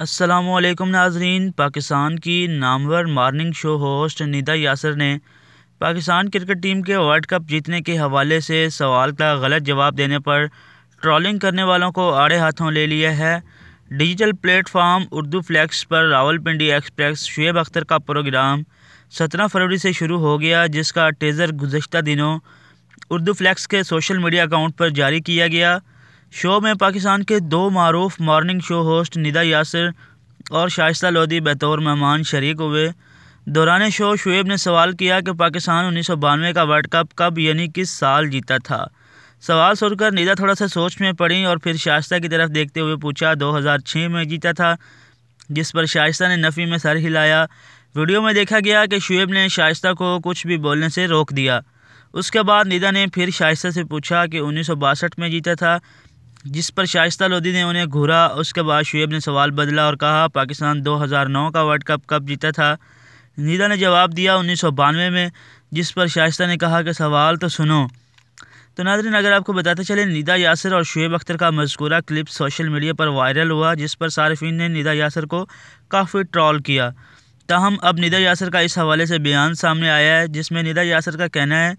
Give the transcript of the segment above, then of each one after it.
वालेकुम नाजरीन पाकिस्तान की नामवर morning show host Nida Yasir ने पाकिस्तान क्रिकेट टीम के वर्ल्ड कप जीतने के हवाले से सवाल का गलत जवाब देने पर ट्रॉलिंग करने वालों को आड़े हाथों ले लिया है डिजिटल प्लेटफॉर्म उर्दू फ्लैक्स पर रावलपिंडी एक्सप्रेस शुएब अख्तर का प्रोग्राम सत्रह फरवरी से शुरू हो गया जिसका टेज़र गुजशत दिनों उर्दू फ्लैक्स के सोशल मीडिया अकाउंट पर जारी किया गया शो में पाकिस्तान के दो मरूफ morning show host Nida Yasir और शाइस्त लोधी बतौर मेहमान शरीक हुए दौरान शो शुएब ने सवाल किया कि पाकिस्तान उन्नीस सौ बानवे का वर्ल्ड कप कब यानी किस साल जीता था सवाल सुनकर निदा थोड़ा सा सोच में पड़ी और फिर शाइस्ता की तरफ देखते हुए पूछा 2006 में जीता था जिस पर शाइस्ता ने नफ़ी में सर हिलाया वीडियो में देखा गया कि शुएब ने शाइस्ता को कुछ भी बोलने से रोक दिया उसके बाद निदा ने फिर शाइस्ता से पूछा कि उन्नीस में जीता था जिस पर शाइस्त लोधी ने उन्हें घूरा उसके बाद शुएब ने सवाल बदला और कहा पाकिस्तान 2009 का वर्ल्ड कप कब जीता था नीदा ने जवाब दिया उन्नीस में जिस पर शाइस्ता ने कहा कि सवाल तो सुनो तो नाजरीन अगर आपको बताते चले निदा यासर और शुएब अख्तर का मजकूरा क्लिप सोशल मीडिया पर वायरल हुआ जिस पर सार्फिन ने निदा यासर को काफ़ी ट्रॉल किया तहम अब निदा यासर का इस हवाले से बयान सामने आया है जिसमें निदा यासर का कहना है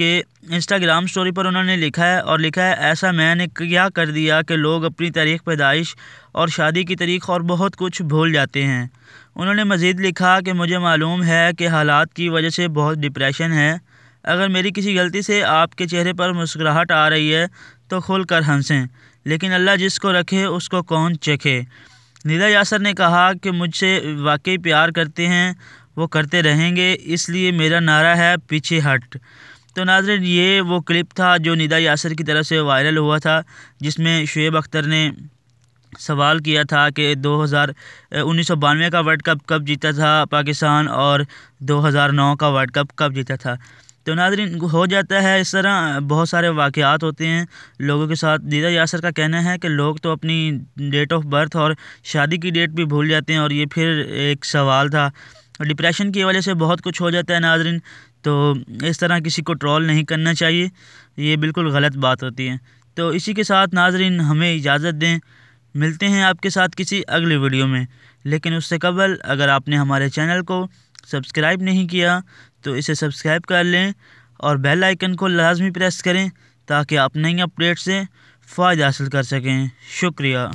के इंस्टाग्राम स्टोरी पर उन्होंने लिखा है और लिखा है ऐसा मैंने क्या कर दिया कि लोग अपनी तारीख पैदाइश और शादी की तारीख और बहुत कुछ भूल जाते हैं उन्होंने मज़ीद लिखा कि मुझे मालूम है कि हालात की वजह से बहुत डिप्रेशन है अगर मेरी किसी गलती से आपके चेहरे पर मुस्कुराहट आ रही है तो खुल कर हंसें लेकिन अल्लाह जिसको रखे उसको कौन चखे निदा यासर ने कहा कि मुझसे वाकई प्यार करते हैं वो करते रहेंगे इसलिए मेरा नारा है पीछे हट तो नाजरन ये वो क्लिप था जो निदा यासर की तरफ से वायरल हुआ था जिसमें शुएब अख्तर ने सवाल किया था कि दो हज़ार उन्नीस सौ बानवे का वर्ल्ड कप कब जीता था पाकिस्तान और दो हज़ार नौ का वर्ल्ड कप कब जीता था तो नाजरन हो जाता है इस तरह बहुत सारे वाक़ात होते हैं लोगों के साथ दीदा यासर का कहना है कि लोग तो अपनी डेट ऑफ बर्थ और शादी की डेट भी भूल जाते हैं और ये फिर एक सवाल था डिप्रेशन की वजह से बहुत कुछ हो जाता है नाजरन तो इस तरह किसी को ट्रॉल नहीं करना चाहिए ये बिल्कुल गलत बात होती है तो इसी के साथ नाजरन हमें इजाज़त दें मिलते हैं आपके साथ किसी अगले वीडियो में लेकिन उससे कबल अगर आपने हमारे चैनल को सब्सक्राइब नहीं किया तो इसे सब्सक्राइब कर लें और बेल आइकन को लाजमी प्रेस करें ताकि आप नई अपडेट से फ़ायदा हासिल कर सकें शुक्रिया